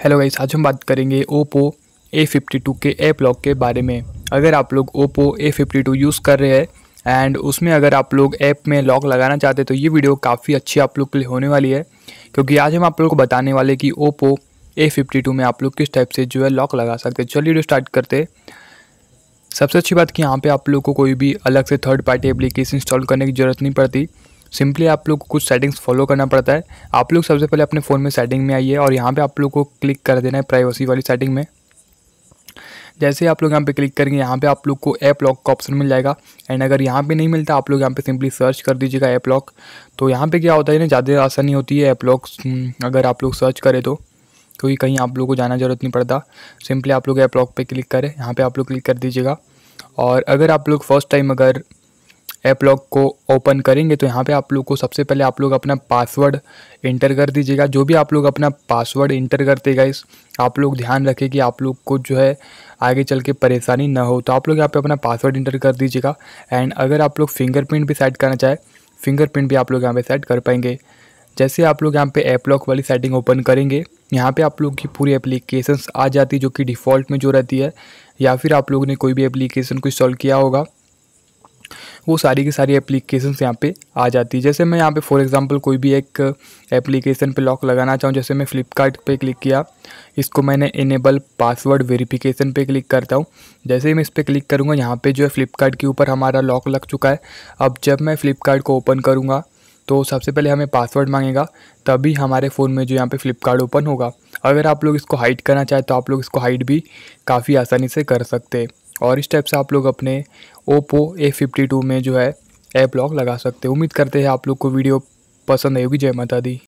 hello guys आज हम बात करेंगे ओप्पो ए फिफ्टी टू के ऐप लॉक के बारे में अगर आप लोग Oppo A fifty two use कर रहे हैं एंड उसमें अगर आप लोग ऐप में लॉक लगाना चाहते तो ये वीडियो काफ़ी अच्छी आप लोग के लिए होने वाली है क्योंकि आज हम आप लोग को बताने वाले कि ओप्पो ए फिफ्टी टू में आप लोग किस टाइप से जो है लॉक लगा सकते हैं चलिए वीडियो स्टार्ट करते सबसे अच्छी बात कि यहाँ पे आप लोग को कोई भी अलग से थर्ड पार्टी एप्लीकेशन इंस्टॉल करने की ज़रूरत नहीं पड़ती सिंपली आप लोग को कुछ सेटिंग्स फॉलो करना पड़ता है आप लोग सबसे पहले अपने फ़ोन में सेटिंग में आइए और यहाँ पर आप लोग को क्लिक कर देना है प्राइवेसी वाली सेटिंग में जैसे आप लोग यहाँ पे क्लिक करेंगे यहाँ पे आप लोग को ऐप लॉक का ऑप्शन मिल जाएगा एंड अगर यहाँ पे नहीं मिलता आप लोग यहाँ पे सिंपली सर्च कर दीजिएगा ऐप लॉक तो यहाँ पे क्या होता है ना ज़्यादा आसानी होती है ऐप लॉक अगर आप लोग सर्च करें तो क्योंकि कहीं आप लोग को जाना ज़रूरत नहीं पड़ता सिंपली आप लोग ऐप लॉक पर क्लिक करें यहाँ पर आप लोग क्लिक कर दीजिएगा और अगर आप लोग फर्स्ट टाइम अगर ऐप लॉक को ओपन करेंगे तो यहाँ पे आप लोग को सबसे पहले आप लोग अपना पासवर्ड इंटर कर दीजिएगा जो भी आप लोग अपना पासवर्ड इंटर करते गाइस आप लोग ध्यान रखें कि आप लोग को जो है आगे चल के परेशानी ना हो तो आप लोग यहाँ पे अपना पासवर्ड इंटर कर दीजिएगा एंड अगर आप लोग फिंगरप्रिंट भी सेट करना चाहें फिंगरप्रिंट भी आप लोग यहाँ पर सेट कर पाएंगे जैसे आप लोग यहाँ पे ऐप लॉक वाली सेटिंग ओपन करेंगे यहाँ पे आप लोग की पूरी एप्लीकेशंस आ जाती है जो कि डिफ़ॉल्ट में जो रहती है या फिर आप लोग ने कोई भी एप्लीकेशन को इंस्टॉल किया होगा वो सारी की सारी एप्लीकेशन यहाँ पे आ जाती है जैसे मैं यहाँ पे फॉर एग्जांपल कोई भी एक एप्लीकेशन पे लॉक लगाना चाहूँ जैसे मैं फ्लिपकार्ट पे क्लिक किया इसको मैंने इनेबल पासवर्ड वेरिफिकेशन पे क्लिक करता हूँ जैसे ही मैं इस पर क्लिक करूँगा यहाँ पर जो है फ्लिपकार्ट के ऊपर हमारा लॉक लग चुका है अब जब मैं फ्लिपकार्ट को ओपन करूँगा तो सबसे पहले हमें पासवर्ड मांगेगा तभी हमारे फ़ोन में जो यहाँ पे फ्लिपकार्ट ओपन होगा अगर आप लोग इसको हाइड करना चाहें तो आप लोग इसको हाइड भी काफ़ी आसानी से कर सकते हैं और इस टाइप से आप लोग अपने ओप्पो ए फिफ्टी टू में जो है ऐप लॉक लगा सकते हो उम्मीद करते हैं आप लोग को वीडियो पसंद आएगी जय माता दी